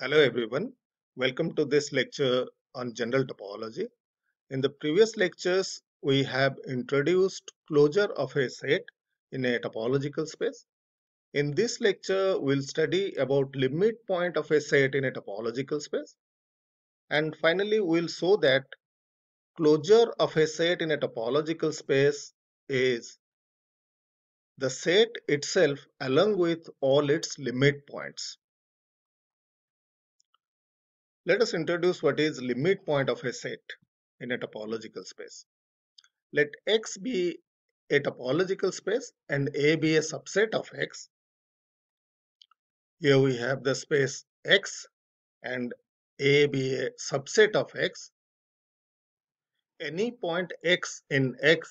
Hello everyone. Welcome to this lecture on general topology. In the previous lectures, we have introduced closure of a set in a topological space. In this lecture, we'll study about limit point of a set in a topological space. And finally, we'll show that closure of a set in a topological space is the set itself along with all its limit points. Let us introduce what is limit point of a set in a topological space. Let X be a topological space and A be a subset of X. Here we have the space X and A be a subset of X. Any point X in X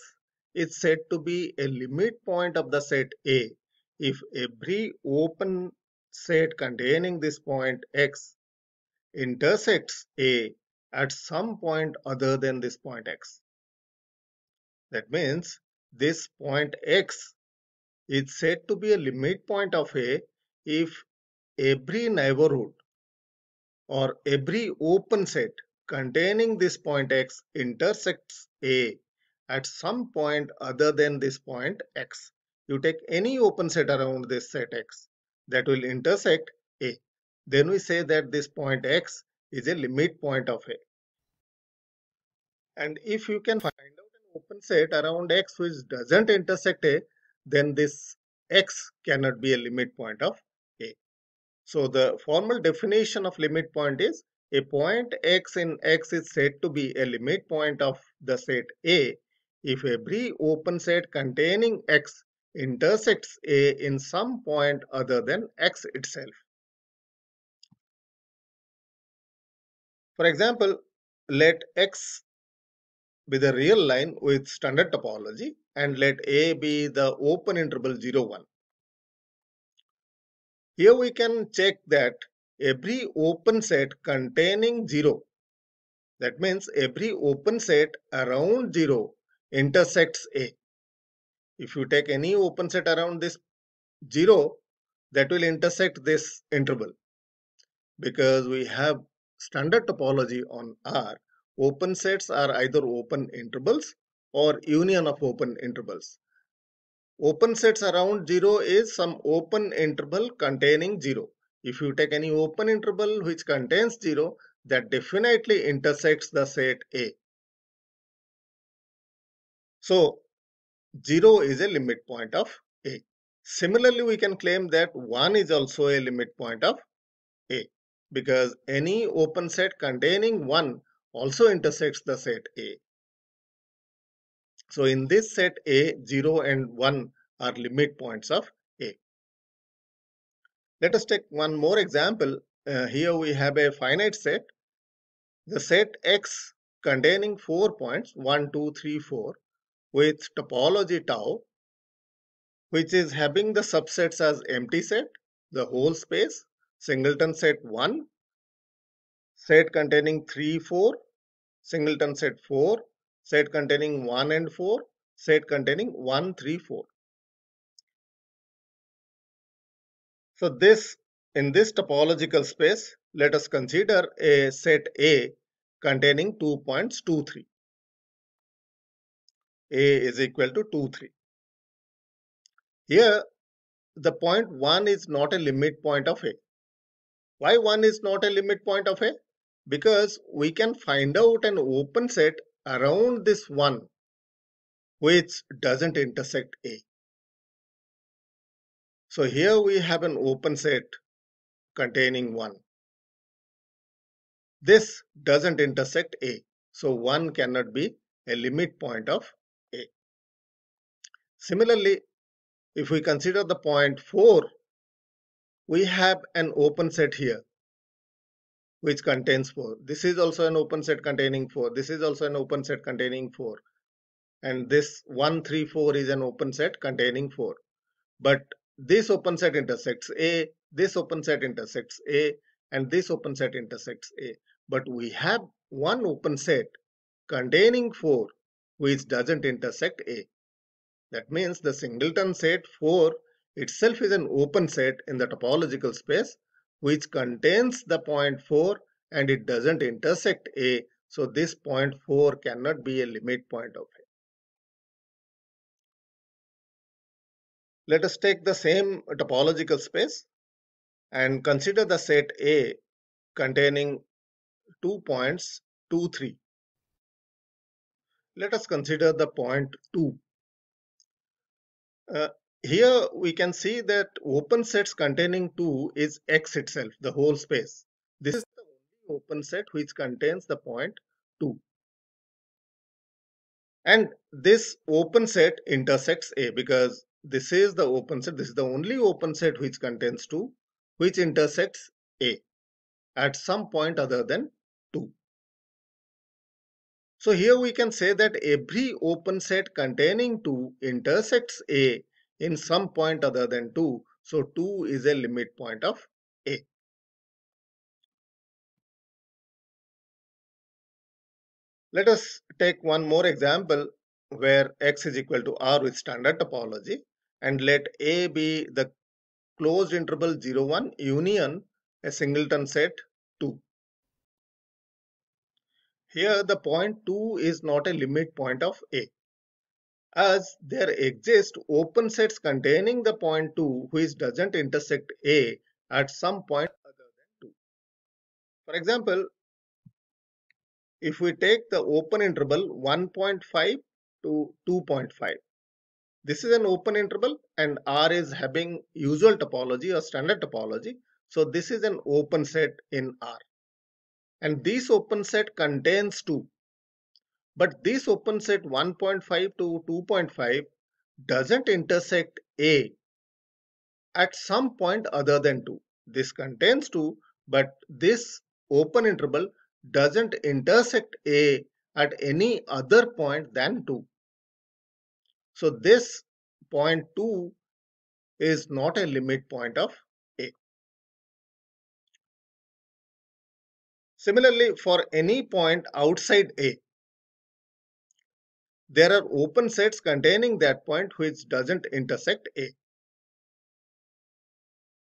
is said to be a limit point of the set A if every open set containing this point X intersects A at some point other than this point X. That means this point X is said to be a limit point of A if every neighborhood or every open set containing this point X intersects A at some point other than this point X. You take any open set around this set X that will intersect A then we say that this point x is a limit point of a and if you can find out an open set around x which doesn't intersect a then this x cannot be a limit point of a so the formal definition of limit point is a point x in x is said to be a limit point of the set a if every open set containing x intersects a in some point other than x itself For example, let X be the real line with standard topology and let A be the open interval 0, 1. Here we can check that every open set containing 0, that means every open set around 0 intersects A. If you take any open set around this 0, that will intersect this interval because we have standard topology on R, open sets are either open intervals or union of open intervals. Open sets around 0 is some open interval containing 0. If you take any open interval which contains 0, that definitely intersects the set A. So 0 is a limit point of A. Similarly, we can claim that 1 is also a limit point of because any open set containing 1 also intersects the set A. So in this set A, 0 and 1 are limit points of A. Let us take one more example. Uh, here we have a finite set. The set X containing 4 points 1, 2, 3, 4 with topology tau which is having the subsets as empty set, the whole space singleton set 1 set containing 3 4 singleton set 4 set containing 1 and 4 set containing 1 3 4 so this in this topological space let us consider a set a containing two points 2 3 a is equal to 2 3 here the point 1 is not a limit point of a why 1 is not a limit point of A? Because we can find out an open set around this 1 which doesn't intersect A. So here we have an open set containing 1. This doesn't intersect A. So 1 cannot be a limit point of A. Similarly, if we consider the point 4 we have an open set here which contains 4 this is also an open set containing 4 this is also an open set containing 4 and this 1 3 4 is an open set containing 4 but this open set intersects a this open set intersects a and this open set intersects a but we have one open set containing 4 which doesn't intersect a that means the singleton set 4 itself is an open set in the topological space which contains the point 4 and it doesn't intersect A. So this point 4 cannot be a limit point of A. Let us take the same topological space and consider the set A containing two points 2, 3. Let us consider the point 2. Uh, here we can see that open sets containing 2 is x itself, the whole space. This is the only open set which contains the point 2. And this open set intersects A because this is the open set, this is the only open set which contains 2, which intersects A at some point other than 2. So here we can say that every open set containing 2 intersects A in some point other than 2. So 2 is a limit point of A. Let us take one more example where x is equal to r with standard topology and let A be the closed interval 0 1 union a singleton set 2. Here the point 2 is not a limit point of A as there exist open sets containing the point 2 which doesn't intersect A at some point other than 2. For example, if we take the open interval 1.5 to 2.5, this is an open interval and R is having usual topology or standard topology. So this is an open set in R. And this open set contains 2. But this open set 1.5 to 2.5 doesn't intersect A at some point other than 2. This contains 2, but this open interval doesn't intersect A at any other point than 2. So this point 2 is not a limit point of A. Similarly, for any point outside A, there are open sets containing that point which doesn't intersect A.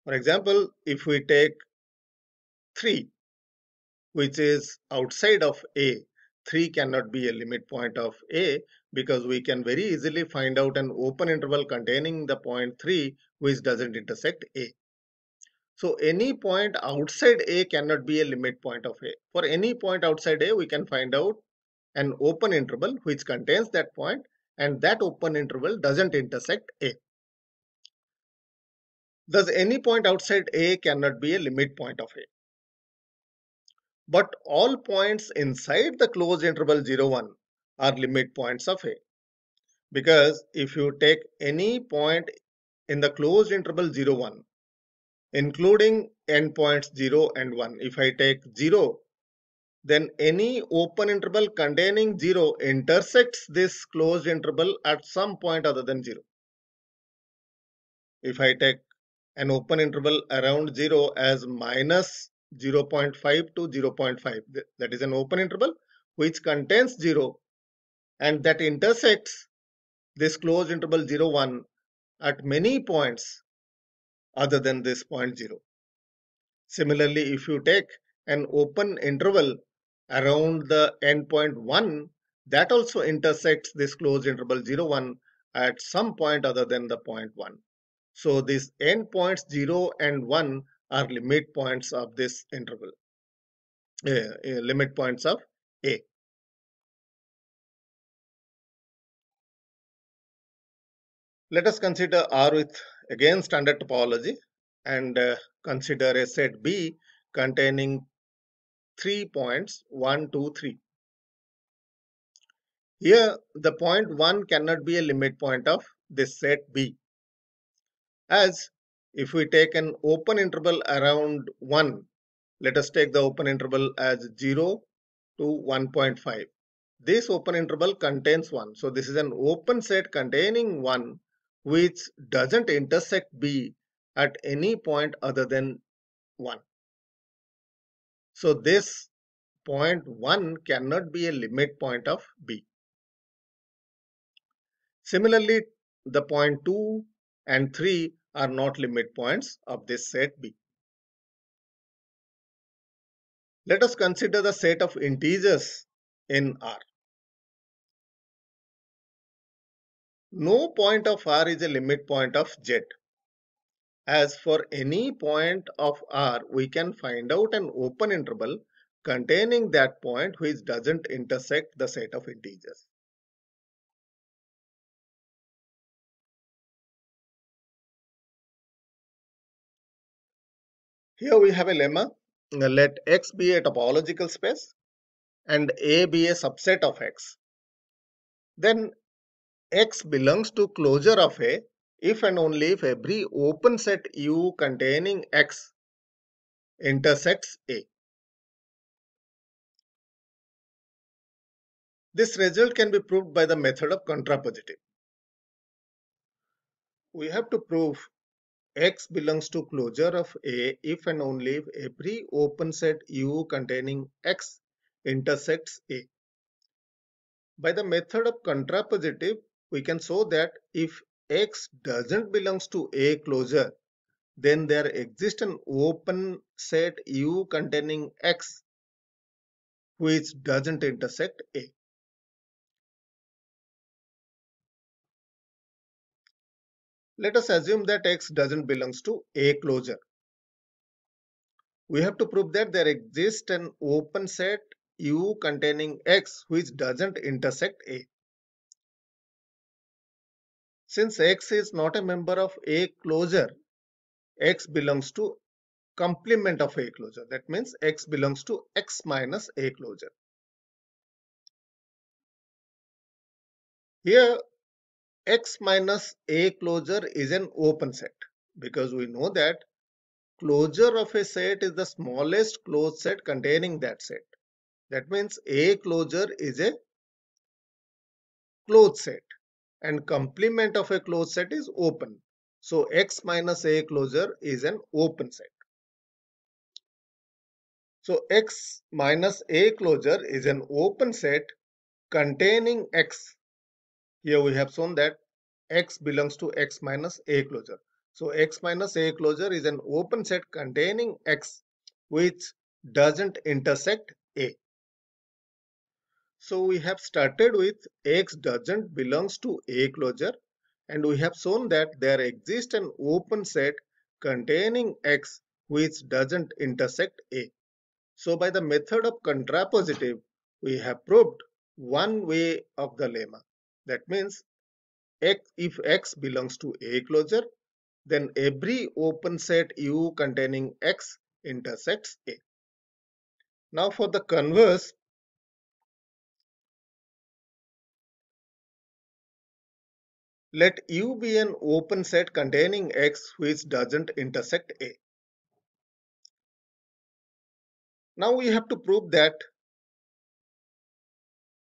For example, if we take 3, which is outside of A, 3 cannot be a limit point of A because we can very easily find out an open interval containing the point 3 which doesn't intersect A. So any point outside A cannot be a limit point of A. For any point outside A, we can find out an open interval which contains that point and that open interval doesn't intersect A. Thus any point outside A cannot be a limit point of A. But all points inside the closed interval 0, 1 are limit points of A. Because if you take any point in the closed interval 0, 1, including endpoints 0 and 1, if I take 0 then any open interval containing 0 intersects this closed interval at some point other than 0. If I take an open interval around 0 as minus 0 0.5 to 0 0.5, that is an open interval which contains 0 and that intersects this closed interval 0 1 at many points other than this point 0. Similarly, if you take an open interval around the endpoint 1 that also intersects this closed interval 0 1 at some point other than the point 1. So these endpoints 0 and 1 are limit points of this interval, uh, uh, limit points of A. Let us consider R with again standard topology and uh, consider a set B containing three points 1, 2, 3. Here the point 1 cannot be a limit point of this set B. As if we take an open interval around 1, let us take the open interval as 0 to 1.5. This open interval contains 1. So this is an open set containing 1 which doesn't intersect B at any point other than 1. So this point 1 cannot be a limit point of B. Similarly, the point 2 and 3 are not limit points of this set B. Let us consider the set of integers in R. No point of R is a limit point of Z as for any point of R, we can find out an open interval containing that point which doesn't intersect the set of integers. Here we have a lemma. Let X be a topological space and A be a subset of X. Then X belongs to closure of A if and only if every open set U containing X intersects A. This result can be proved by the method of contrapositive. We have to prove X belongs to closure of A if and only if every open set U containing X intersects A. By the method of contrapositive, we can show that if X doesn't belongs to A closure, then there exists an open set U containing X which doesn't intersect A. Let us assume that X doesn't belongs to A closure. We have to prove that there exists an open set U containing X which doesn't intersect A. Since X is not a member of A closure, X belongs to complement of A closure. That means X belongs to X minus A closure. Here X minus A closure is an open set because we know that closure of a set is the smallest closed set containing that set. That means A closure is a closed set and complement of a closed set is open. So X minus A closure is an open set. So X minus A closure is an open set containing X. Here we have shown that X belongs to X minus A closure. So X minus A closure is an open set containing X which doesn't intersect A. So we have started with X doesn't belongs to A closure and we have shown that there exists an open set containing X which doesn't intersect A. So by the method of contrapositive, we have proved one way of the lemma. That means X, if X belongs to A closure, then every open set U containing X intersects A. Now for the converse, Let U be an open set containing X which doesn't intersect A. Now we have to prove that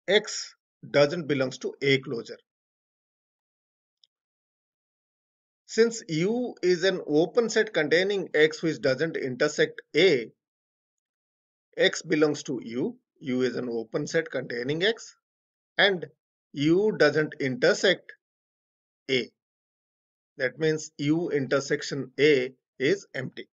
X doesn't belong to A closure. Since U is an open set containing X which doesn't intersect A, X belongs to U, U is an open set containing X and U doesn't intersect a. That means U intersection A is empty.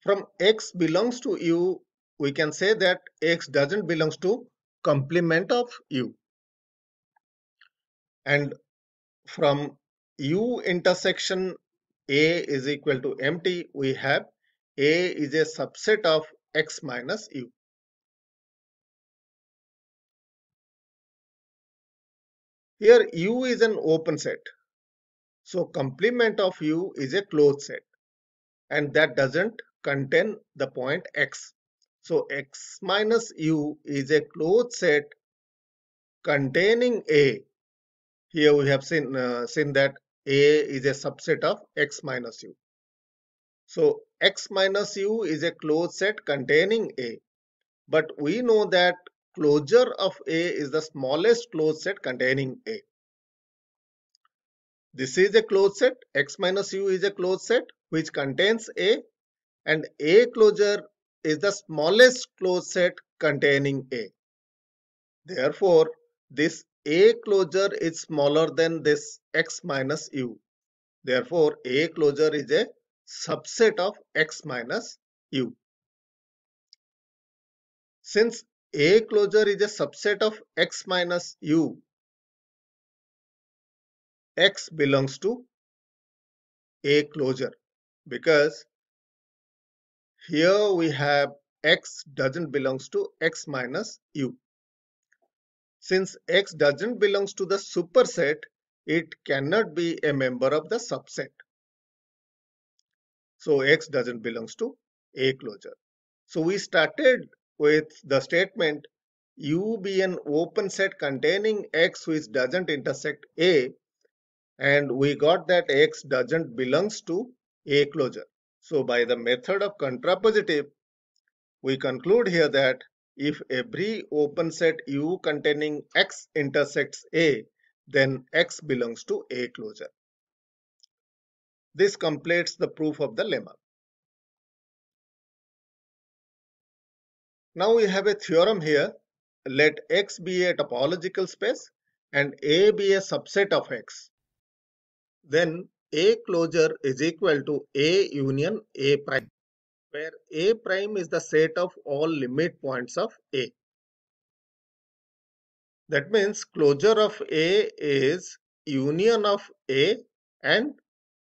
From X belongs to U, we can say that X doesn't belongs to complement of U. And from U intersection A is equal to empty, we have A is a subset of X minus U. Here U is an open set. So complement of U is a closed set and that doesn't contain the point x. So x minus u is a closed set containing a. Here we have seen, uh, seen that a is a subset of x minus u. So x minus u is a closed set containing a. But we know that closure of A is the smallest closed set containing A. This is a closed set. X minus U is a closed set which contains A and A closure is the smallest closed set containing A. Therefore, this A closure is smaller than this X minus U. Therefore, A closure is a subset of X minus U. Since a closure is a subset of X minus U. X belongs to A closure because here we have X doesn't belongs to X minus U. Since X doesn't belongs to the superset, it cannot be a member of the subset. So X doesn't belongs to A closure. So we started with the statement U be an open set containing X which doesn't intersect A and we got that X doesn't belongs to A closure. So by the method of contrapositive, we conclude here that if every open set U containing X intersects A, then X belongs to A closure. This completes the proof of the lemma. Now we have a theorem here. Let X be a topological space and A be a subset of X. Then A closure is equal to A union A prime, where A prime is the set of all limit points of A. That means closure of A is union of A and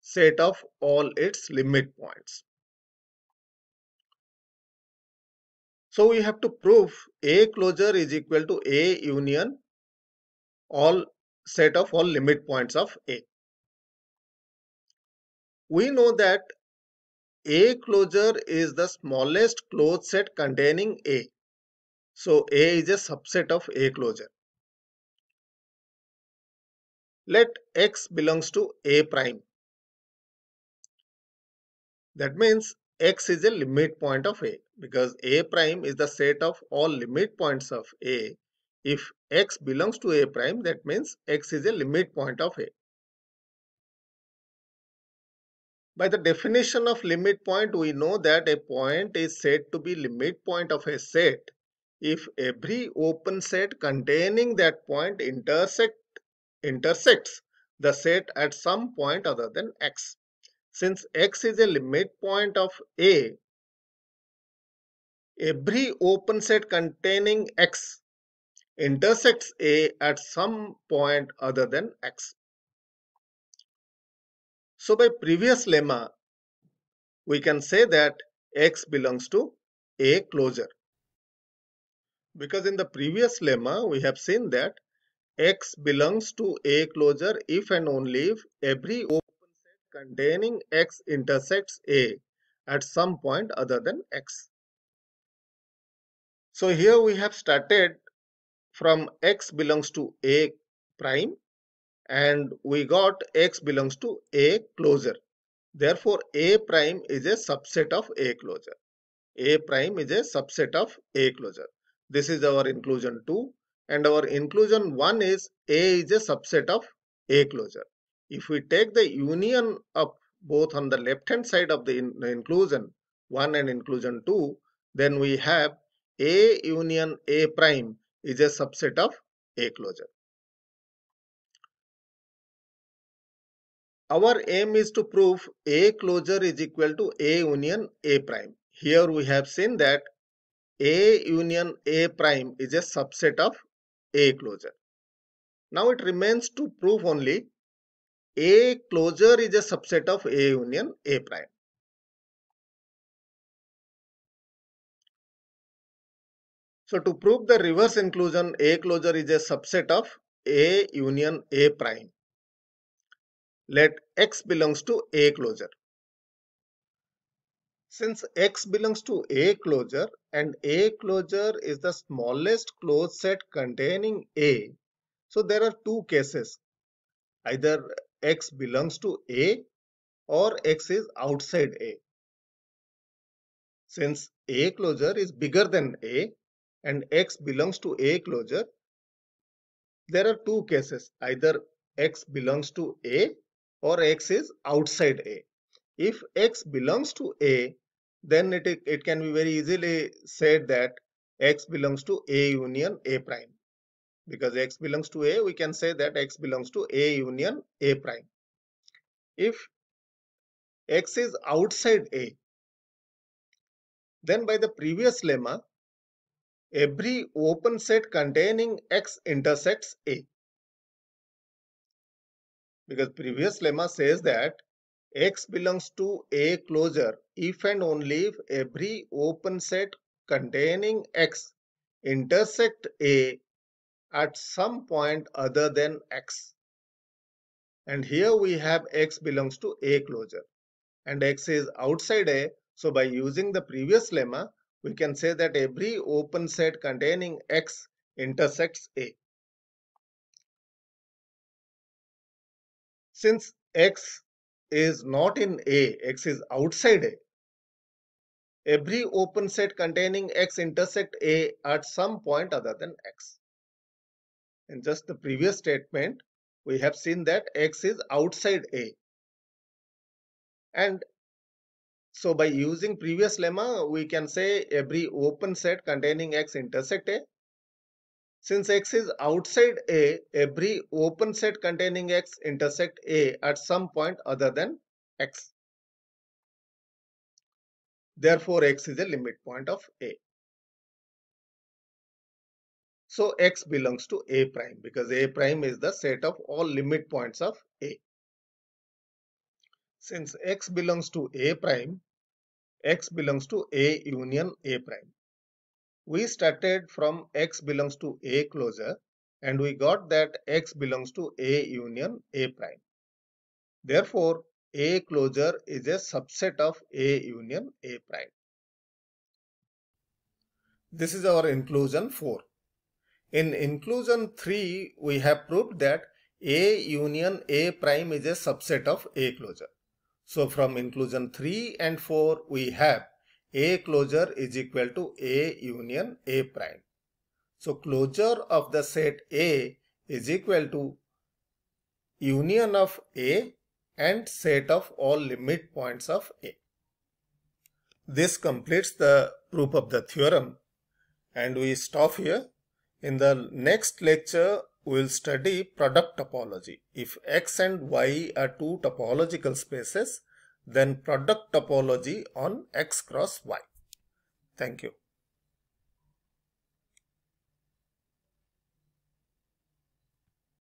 set of all its limit points. So we have to prove A closure is equal to A union all set of all limit points of A. We know that A closure is the smallest closed set containing A. So A is a subset of A closure. Let X belongs to A prime. That means x is a limit point of a because a prime is the set of all limit points of a. If x belongs to a prime, that means x is a limit point of a. By the definition of limit point, we know that a point is said to be limit point of a set if every open set containing that point intersect, intersects the set at some point other than x. Since x is a limit point of A, every open set containing x intersects A at some point other than x. So by previous lemma, we can say that x belongs to A closure. Because in the previous lemma, we have seen that x belongs to A closure if and only if every containing x intersects a at some point other than x. So here we have started from x belongs to a prime and we got x belongs to a closure. Therefore a prime is a subset of a closure. a prime is a subset of a closure. This is our inclusion 2 and our inclusion 1 is a is a subset of a closure if we take the union of both on the left hand side of the, in, the inclusion 1 and inclusion 2 then we have a union a prime is a subset of a closure our aim is to prove a closure is equal to a union a prime here we have seen that a union a prime is a subset of a closure now it remains to prove only a closure is a subset of A union A prime. So to prove the reverse inclusion, A closure is a subset of A union A prime. Let X belongs to A closure. Since X belongs to A closure and A closure is the smallest closed set containing A, so there are two cases. Either x belongs to A or x is outside A. Since A closure is bigger than A and x belongs to A closure, there are two cases either x belongs to A or x is outside A. If x belongs to A, then it, it can be very easily said that x belongs to A union A prime because x belongs to a we can say that x belongs to a union a prime if x is outside a then by the previous lemma every open set containing x intersects a because previous lemma says that x belongs to a closure if and only if every open set containing x intersect a at some point other than x. And here we have x belongs to A closure and x is outside A. So by using the previous lemma, we can say that every open set containing x intersects A. Since x is not in A, x is outside A, every open set containing x intersect A at some point other than x. In just the previous statement, we have seen that x is outside A. And so by using previous lemma, we can say every open set containing x intersect A. Since x is outside A, every open set containing x intersect A at some point other than x. Therefore, x is a limit point of A. So x belongs to A prime because A prime is the set of all limit points of A. Since x belongs to A prime, x belongs to A union A prime. We started from x belongs to A closure and we got that x belongs to A union A prime. Therefore, A closure is a subset of A union A prime. This is our inclusion 4. In inclusion 3, we have proved that A union A prime is a subset of A closure. So from inclusion 3 and 4, we have A closure is equal to A union A prime. So closure of the set A is equal to union of A and set of all limit points of A. This completes the proof of the theorem and we stop here. In the next lecture, we will study product topology. If X and Y are two topological spaces, then product topology on X cross Y. Thank you.